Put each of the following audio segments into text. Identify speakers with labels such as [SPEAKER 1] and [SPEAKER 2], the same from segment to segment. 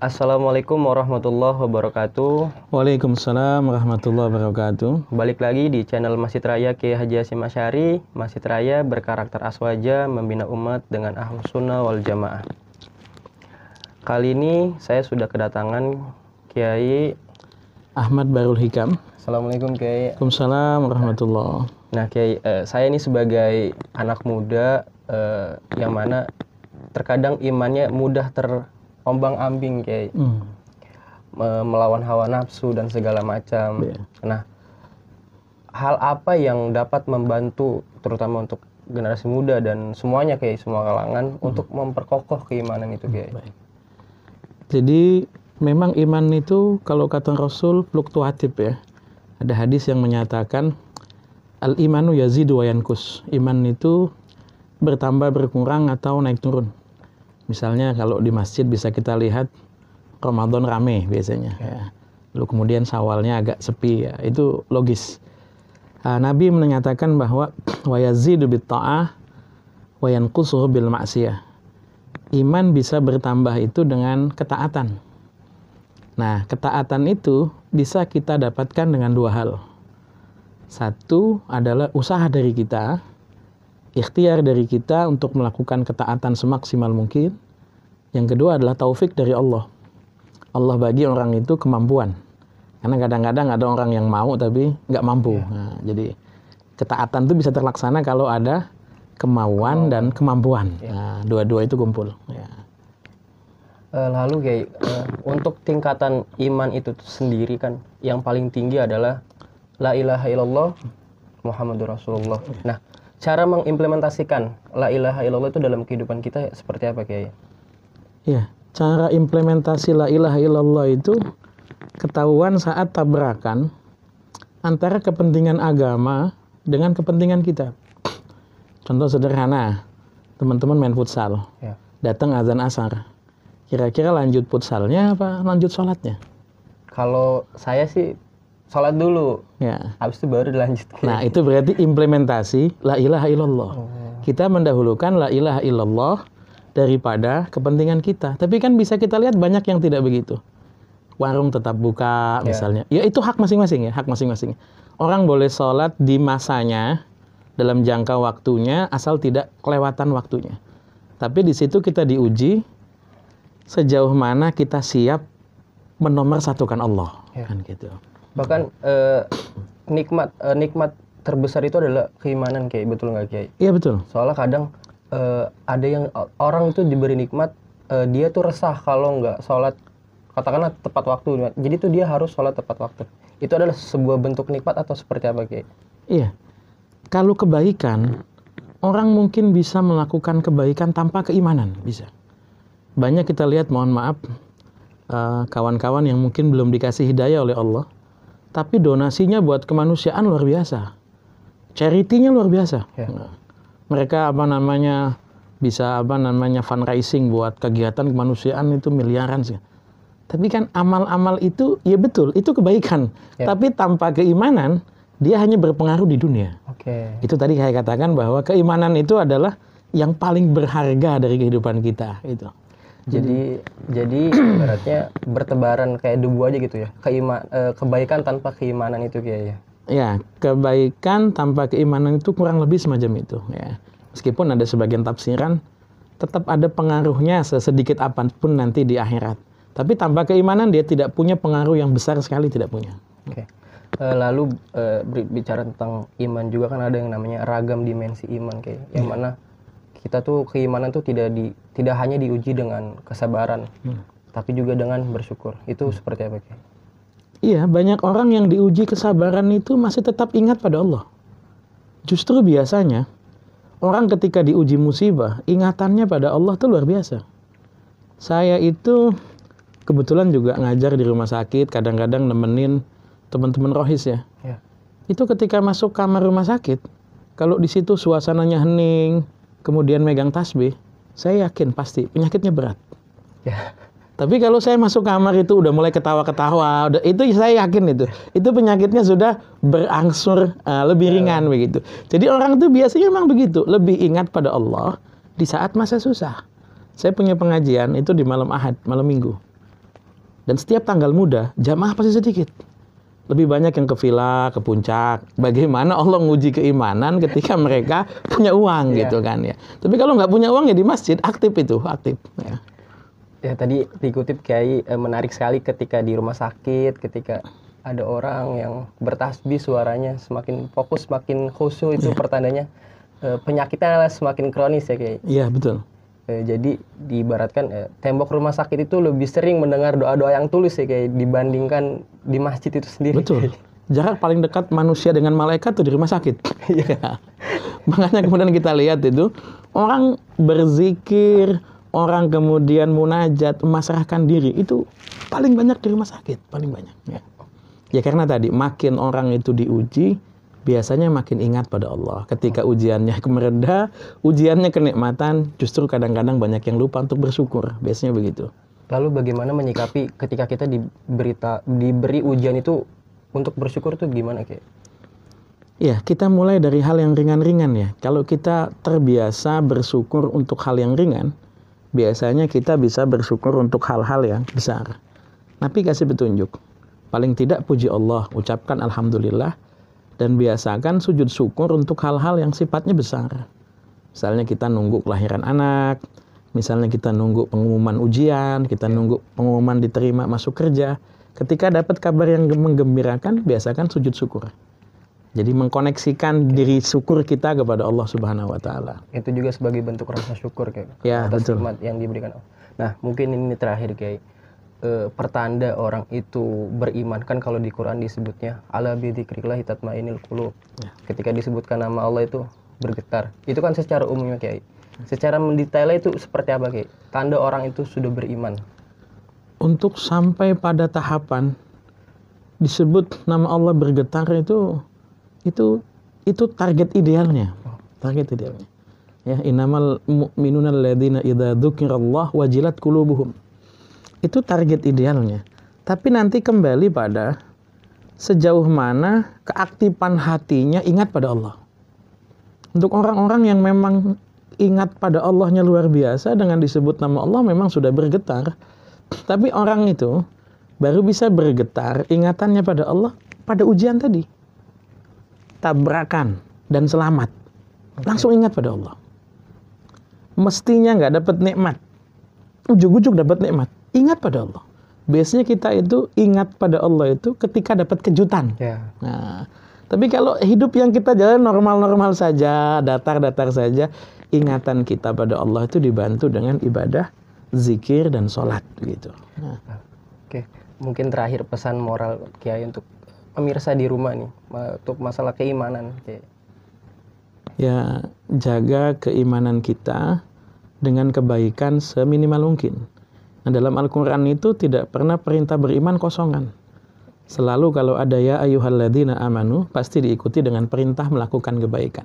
[SPEAKER 1] Assalamualaikum warahmatullahi wabarakatuh.
[SPEAKER 2] Waalaikumsalam warahmatullahi wabarakatuh.
[SPEAKER 1] Balik lagi di channel Masjid Raya Kiai Haji Hasyim Asyari. Masjid Raya berkarakter aswaja membina umat dengan ahlus sunnah wal jamaah. Kali ini saya sudah kedatangan Kiai Ahmad Barul Hikam. Assalamualaikum Kiai. Waalaikumsalam warahmatullahi. Nah Kiai, eh, saya ini sebagai anak muda eh, yang mana terkadang imannya mudah ter ombang ambing kayak hmm. melawan hawa nafsu dan segala macam. Yeah. Nah, hal apa yang dapat membantu terutama untuk generasi muda dan semuanya kayak semua kalangan hmm. untuk memperkokoh keimanan itu hmm, kayak.
[SPEAKER 2] Jadi memang iman itu kalau kata Rasul fluktuatif ya. Ada hadis yang menyatakan al imanu yazidu wa yankus. Iman itu bertambah berkurang atau naik turun. Misalnya kalau di masjid bisa kita lihat Ramadan rame biasanya. Ya. Lalu kemudian sawalnya agak sepi ya. Itu logis. Uh, Nabi menyatakan bahwa wayazidu bit ta'ah bil maksiyah. Iman bisa bertambah itu dengan ketaatan. Nah, ketaatan itu bisa kita dapatkan dengan dua hal. Satu adalah usaha dari kita ikhtiar dari kita untuk melakukan ketaatan semaksimal mungkin. Yang kedua adalah taufik dari Allah. Allah bagi orang itu kemampuan. Karena kadang-kadang ada orang yang mau tapi nggak mampu. Ya. Nah, jadi ketaatan itu bisa terlaksana kalau ada kemauan oh. dan kemampuan. Ya. Nah, dua-dua itu
[SPEAKER 1] kumpul. Ya. Eh, lalu Gay, eh, untuk tingkatan iman itu sendiri kan yang paling tinggi adalah la ilaha illallah Muhammadur Rasulullah. Iya. Nah, cara mengimplementasikan la ilaha illallah itu dalam kehidupan kita seperti apa Kiai?
[SPEAKER 2] ya cara implementasi la ilaha illallah itu ketahuan saat tabrakan antara kepentingan agama dengan kepentingan kita. Contoh sederhana, teman-teman main futsal, ya. datang azan asar, kira-kira lanjut futsalnya apa lanjut sholatnya? Kalau saya sih sholat dulu. Ya. Habis itu baru dilanjutkan. Nah, itu berarti implementasi la ilaha illallah. Oh. Kita mendahulukan la ilaha illallah daripada kepentingan kita. Tapi kan bisa kita lihat banyak yang tidak begitu. Warung tetap buka ya. misalnya. Ya itu hak masing-masing ya, hak masing-masing. Orang boleh sholat di masanya dalam jangka waktunya asal tidak kelewatan waktunya. Tapi di situ kita diuji sejauh mana kita siap menomorsatukan Allah ya. kan gitu
[SPEAKER 1] bahkan eh, nikmat eh, nikmat terbesar itu adalah keimanan kayak betul nggak kayak iya betul soalnya kadang eh, ada yang orang itu diberi nikmat eh, dia tuh resah kalau nggak sholat katakanlah tepat waktu jadi tuh dia harus sholat tepat waktu itu adalah sebuah bentuk nikmat atau seperti apa kayak
[SPEAKER 2] iya kalau kebaikan orang mungkin bisa melakukan kebaikan tanpa keimanan bisa banyak kita lihat mohon maaf eh, kawan-kawan uh, kawan -kawan yang mungkin belum dikasih hidayah oleh Allah tapi donasinya buat kemanusiaan luar biasa. Charity-nya luar biasa. Ya. mereka apa namanya bisa apa namanya fundraising buat kegiatan kemanusiaan itu miliaran sih. Tapi kan amal-amal itu ya betul, itu kebaikan. Ya. Tapi tanpa keimanan dia hanya berpengaruh di dunia. Okay. Itu tadi saya katakan bahwa keimanan itu adalah yang paling berharga dari kehidupan kita itu
[SPEAKER 1] jadi hmm. jadi ibaratnya bertebaran kayak debu aja gitu ya keiman eh, kebaikan tanpa keimanan itu kayak ya
[SPEAKER 2] ya kebaikan tanpa keimanan itu kurang lebih semacam itu ya meskipun ada sebagian tafsiran tetap ada pengaruhnya sesedikit
[SPEAKER 1] apapun nanti di akhirat tapi tanpa
[SPEAKER 2] keimanan dia tidak punya pengaruh yang besar sekali tidak punya
[SPEAKER 1] oke okay. Eh, lalu eh, bicara tentang iman juga kan ada yang namanya ragam dimensi iman kayak yang iya. mana kita tuh keimanan tuh tidak di tidak hanya diuji dengan kesabaran hmm. tapi juga dengan bersyukur itu hmm. seperti apa Kiai?
[SPEAKER 2] Iya banyak orang yang diuji kesabaran itu masih tetap ingat pada Allah justru biasanya orang ketika diuji musibah ingatannya pada Allah tuh luar biasa saya itu kebetulan juga ngajar di rumah sakit kadang-kadang nemenin teman-teman rohis ya. ya itu ketika masuk kamar rumah sakit kalau di situ suasananya hening kemudian megang tasbih, saya yakin pasti penyakitnya berat. Ya. Tapi kalau saya masuk kamar itu udah mulai ketawa-ketawa, itu saya yakin itu. Itu penyakitnya sudah berangsur uh, lebih ya. ringan begitu. Jadi orang itu biasanya memang begitu, lebih ingat pada Allah di saat masa susah. Saya punya pengajian itu di malam Ahad, malam Minggu. Dan setiap tanggal muda, jamaah pasti sedikit lebih banyak yang ke villa, ke puncak. Bagaimana Allah nguji keimanan ketika mereka
[SPEAKER 1] punya uang yeah. gitu kan ya. Tapi kalau nggak punya uang
[SPEAKER 2] ya di masjid aktif itu, aktif. Ya.
[SPEAKER 1] Ya tadi dikutip Kiai eh, menarik sekali ketika di rumah sakit, ketika ada orang yang bertasbih suaranya semakin fokus, semakin khusyuk itu yeah. pertandanya eh, penyakitnya semakin kronis ya Kiai. Iya betul eh, jadi diibaratkan eh, tembok rumah sakit itu lebih sering mendengar doa-doa yang tulus ya kayak dibandingkan di masjid itu sendiri. Betul.
[SPEAKER 2] Jarak paling dekat manusia dengan malaikat tuh di rumah sakit. Iya. Makanya kemudian kita lihat itu orang berzikir, orang kemudian munajat, memasrahkan diri itu paling banyak di rumah sakit, paling banyak. Ya. Ya karena tadi makin orang itu diuji, biasanya makin ingat pada Allah. Ketika ujiannya merendah, ujiannya kenikmatan, justru kadang-kadang banyak yang lupa untuk bersyukur. Biasanya begitu.
[SPEAKER 1] Lalu bagaimana menyikapi ketika kita diberita diberi ujian itu untuk bersyukur itu gimana kayak?
[SPEAKER 2] Ya, kita mulai dari hal yang ringan-ringan ya. Kalau kita terbiasa bersyukur untuk hal yang ringan, biasanya kita bisa bersyukur untuk hal-hal yang besar. Tapi kasih petunjuk. Paling tidak puji Allah, ucapkan alhamdulillah dan biasakan sujud syukur untuk hal-hal yang sifatnya besar. Misalnya kita nunggu kelahiran anak, misalnya kita nunggu pengumuman ujian, kita ya. nunggu pengumuman diterima masuk kerja. Ketika dapat kabar yang menggembirakan, biasakan sujud syukur. Jadi mengkoneksikan diri syukur kita kepada Allah Subhanahu wa taala.
[SPEAKER 1] Itu juga sebagai bentuk rasa syukur kayak ya, atas betul. nikmat yang diberikan. Nah, mungkin ini terakhir kayak e, pertanda orang itu beriman kan kalau di Quran disebutnya ala bidzikrillah tatmainul qulub. Ya. Ketika disebutkan nama Allah itu bergetar. Itu kan secara umumnya kayak Secara mendetailnya itu seperti apa kayak Tanda orang itu sudah beriman.
[SPEAKER 2] Untuk sampai pada tahapan disebut nama Allah bergetar itu itu itu target idealnya. Oh. Target idealnya. Ya, innamal mu'minuna alladziina idza wajilat qulubuhum. Itu target idealnya. Tapi nanti kembali pada sejauh mana keaktifan hatinya ingat pada Allah. Untuk orang-orang yang memang ingat pada Allahnya luar biasa dengan disebut nama Allah memang sudah bergetar. Tapi orang itu baru bisa bergetar ingatannya pada Allah pada ujian tadi. Tabrakan dan selamat. Langsung ingat pada Allah. Mestinya nggak dapat nikmat. Ujuk-ujuk dapat nikmat ingat pada Allah. Biasanya kita itu ingat pada Allah itu ketika dapat kejutan. Yeah. Nah, tapi kalau hidup yang kita jalan normal-normal saja, datar-datar saja, ingatan kita pada Allah itu dibantu dengan ibadah, zikir dan sholat gitu. Nah.
[SPEAKER 1] Oke, mungkin terakhir pesan moral Kiai untuk pemirsa di rumah nih, untuk masalah keimanan.
[SPEAKER 2] Ya, jaga keimanan kita dengan kebaikan seminimal mungkin Nah, dalam Al-Quran itu tidak pernah perintah beriman kosongan. Selalu kalau ada ya ayuhalladzina amanu, pasti diikuti dengan perintah melakukan kebaikan.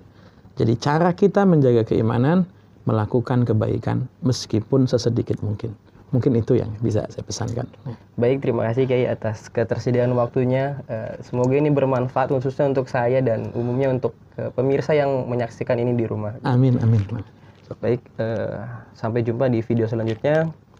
[SPEAKER 2] Jadi cara kita menjaga keimanan, melakukan kebaikan meskipun sesedikit mungkin. Mungkin itu yang bisa saya pesankan.
[SPEAKER 1] Baik, terima kasih Kiai atas ketersediaan waktunya. Eh, semoga ini bermanfaat khususnya untuk saya dan umumnya untuk eh, pemirsa yang menyaksikan ini di rumah. Amin, amin. Baik, eh, sampai jumpa di video selanjutnya.